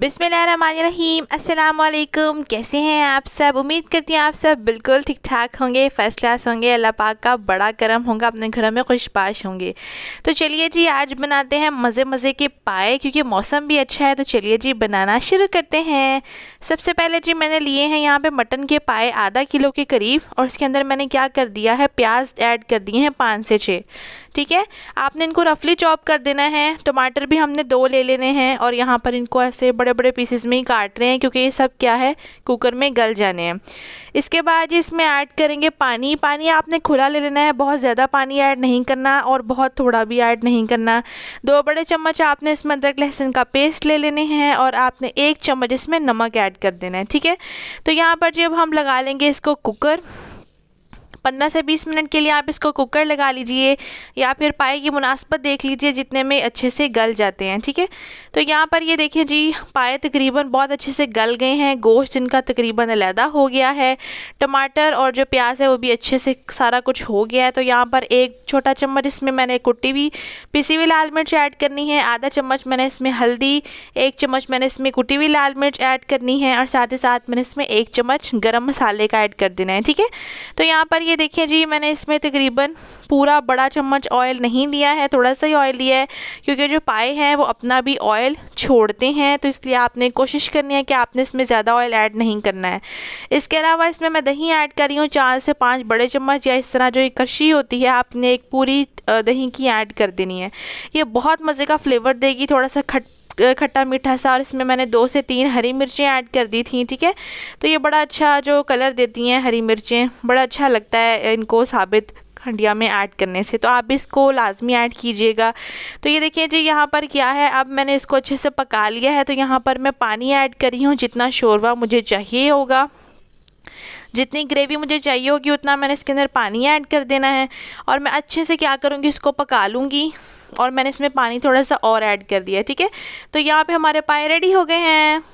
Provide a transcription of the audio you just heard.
बिसमीम अल्लाम कैसे हैं आप सब उम्मीद करती हैं आप सब बिल्कुल ठीक ठाक होंगे फ़र्स्ट क्लास होंगे अल्लाह पाक का बड़ा करम होगा अपने घरों में खुशपाश होंगे तो चलिए जी आज बनाते हैं मज़े मज़े के पाए क्योंकि मौसम भी अच्छा है तो चलिए जी बनाना शुरू करते हैं सबसे पहले जी मैंने लिए हैं यहाँ पर मटन के पाए आधा किलो के करीब और इसके अंदर मैंने क्या कर दिया है प्याज ऐड कर दिए हैं पाँच से छः ठीक है आपने इनको रफली चॉप कर देना है टमाटर भी हमने दो ले लेने हैं और यहाँ पर इनको ऐसे बड़े बड़े पीसेस में ही काट रहे हैं क्योंकि ये सब क्या है कुकर में गल जाने हैं इसके बाद इसमें ऐड करेंगे पानी पानी आपने खुला ले लेना है बहुत ज़्यादा पानी ऐड नहीं करना और बहुत थोड़ा भी ऐड नहीं करना दो बड़े चम्मच आपने इसमें अदरक लहसुन का पेस्ट ले लेने हैं और आपने एक चम्मच इसमें नमक ऐड कर देना है ठीक है तो यहाँ पर जब हम लगा लेंगे इसको कुकर पंद्रह से बीस मिनट के लिए आप इसको कुकर लगा लीजिए या फिर पाए की मुनासबत देख लीजिए जितने में अच्छे से गल जाते हैं ठीक है तो यहाँ पर ये देखिए जी पाए तकरीबन बहुत अच्छे से गल गए हैं गोश्त जिनका तकरीबन अलहदा हो गया है टमाटर और जो प्याज है वो भी अच्छे से सारा कुछ हो गया है तो यहाँ पर एक छोटा चम्मच इसमें मैंने कुट्टी भी पिसी हुई लाल मिर्च ऐड करनी है आधा चम्मच मैंने इसमें हल्दी एक चम्मच मैंने इसमें कुटी हुई लाल मिर्च ऐड करनी है और साथ ही साथ मैंने इसमें एक चम्मच गरम मसाले का ऐड कर देना है ठीक है तो यहाँ पर ये ये देखिए जी मैंने इसमें तकरीबन पूरा बड़ा चम्मच ऑयल नहीं लिया है थोड़ा सा ही ऑयल लिया है क्योंकि जो पाए हैं वो अपना भी ऑयल छोड़ते हैं तो इसलिए आपने कोशिश करनी है कि आपने इसमें ज़्यादा ऑयल ऐड नहीं करना है इसके अलावा इसमें मैं दही ऐड कर रही हूँ चार से पाँच बड़े चम्मच या इस तरह जो एक कशी होती है आपने एक पूरी दही की ऐड कर देनी है ये बहुत मज़े का फ्लेवर देगी थोड़ा सा खट खट्टा मीठा सा और इसमें मैंने दो से तीन हरी मिर्चें ऐड कर दी थी ठीक है तो ये बड़ा अच्छा जो कलर देती हैं हरी मिर्चें बड़ा अच्छा लगता है इनको साबित हंडिया में ऐड करने से तो आप इसको लाजमी ऐड कीजिएगा तो ये देखिए जी यहाँ पर क्या है अब मैंने इसको अच्छे से पका लिया है तो यहाँ पर मैं पानी ऐड करी हूँ जितना शोरवा मुझे चाहिए होगा जितनी ग्रेवी मुझे चाहिए होगी उतना मैंने इसके अंदर पानी ऐड कर देना है और मैं अच्छे से क्या करूँगी इसको पका लूँगी और मैंने इसमें पानी थोड़ा सा और ऐड कर दिया ठीक है तो यहाँ पे हमारे पाए रेडी हो गए हैं